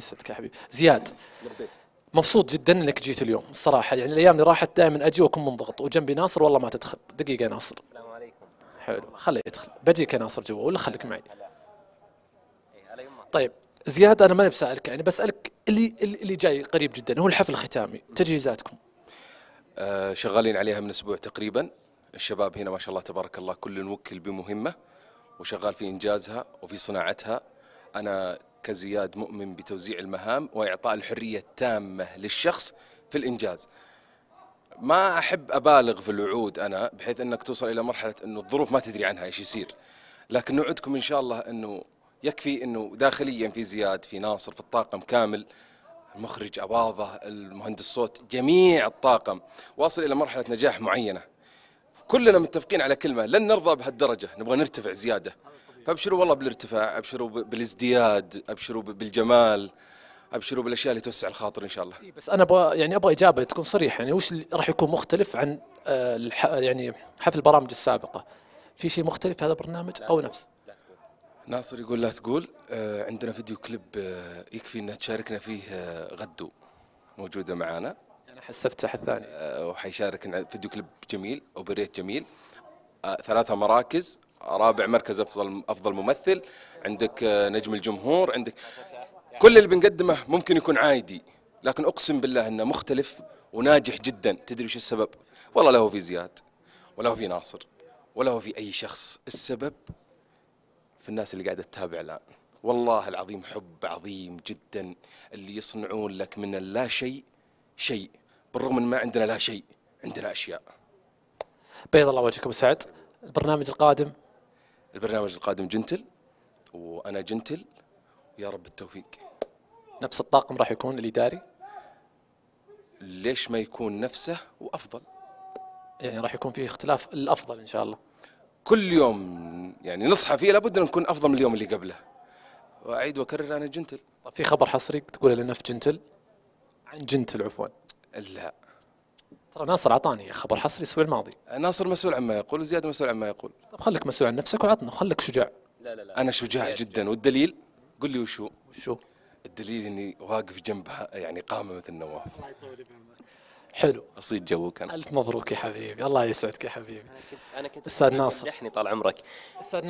حستك يا حبيبي زياد مبسوط جدا انك جيت اليوم الصراحه يعني الايام اللي راحت دائما اجي واكون منضغط وجنبي ناصر والله ما تدخل دقيقه يا ناصر السلام عليكم حلو خليه يدخل بجيك يا ناصر جوا ولا خليك معي إيه، طيب زياد انا ماني بسالك يعني بسالك اللي اللي جاي قريب جدا هو الحفل الختامي تجهيزاتكم آه شغالين عليها من اسبوع تقريبا الشباب هنا ما شاء الله تبارك الله كل نوكل بمهمه وشغال في انجازها وفي صناعتها انا كزياد مؤمن بتوزيع المهام وإعطاء الحرية التامة للشخص في الإنجاز ما أحب أبالغ في الوعود أنا بحيث أنك توصل إلى مرحلة أنه الظروف ما تدري عنها إيش يصير لكن نوعدكم إن شاء الله أنه يكفي أنه داخليا في زياد في ناصر في الطاقم كامل المخرج أباضة المهندس صوت جميع الطاقم واصل إلى مرحلة نجاح معينة كلنا متفقين على كلمة لن نرضى بهالدرجة نبغى نرتفع زيادة فابشروا والله بالارتفاع ابشروا بالازدياد ابشروا بالجمال ابشروا بالاشياء اللي توسع الخاطر ان شاء الله إيه، بس انا ابغى يعني ابغى اجابه تكون صريحه يعني وش اللي راح يكون مختلف عن آه، يعني حفل البرامج السابقه في شيء مختلف في هذا البرنامج او نفس ناصر يقول لا تقول آه عندنا فيديو كليب آه يكفي انها تشاركنا فيه آه غدو موجوده معانا انا حسبت احد ثاني آه، وحيشارك فيديو كليب جميل اوبريت جميل آه، ثلاثه مراكز رابع مركز افضل افضل ممثل عندك آه، نجم الجمهور عندك كل اللي بنقدمه ممكن يكون عادي لكن اقسم بالله انه مختلف وناجح جدا تدري شو السبب والله لا هو في زياد ولا هو في ناصر ولا هو في اي شخص السبب في الناس اللي قاعده تتابع الان والله العظيم حب عظيم جدا اللي يصنعون لك من اللا شيء شيء بالرغم من ما عندنا لا شيء عندنا اشياء بيض الله وجهك ابو سعد البرنامج القادم البرنامج القادم جنتل وانا جنتل ويا رب التوفيق نفس الطاقم راح يكون الاداري ليش ما يكون نفسه وافضل يعني راح يكون في اختلاف الافضل ان شاء الله كل يوم يعني نصحى فيه لابد ان نكون افضل من اليوم اللي قبله واعيد واكرر انا جنتل طيب في خبر حصري تقوله لنا في جنتل عن جنتل عفوا لا ترى ناصر عطاني خبر حصري الاسبوع الماضي آه، ناصر مسؤول عما يقول وزياد مسؤول عما يقول طب خليك مسؤول عن نفسك وعطنا خليك شجاع لا لا لا انا شجاع جدا والدليل قل لي وشو وشو الدليل اني واقف جنبها يعني قامه مثل نواف الله يطول حلو اصيد جوك انا الف مبروك يا حبيبي الله يسعدك يا حبيبي انا كنت, أنا كنت استاذ ناصر طال عمرك استاذ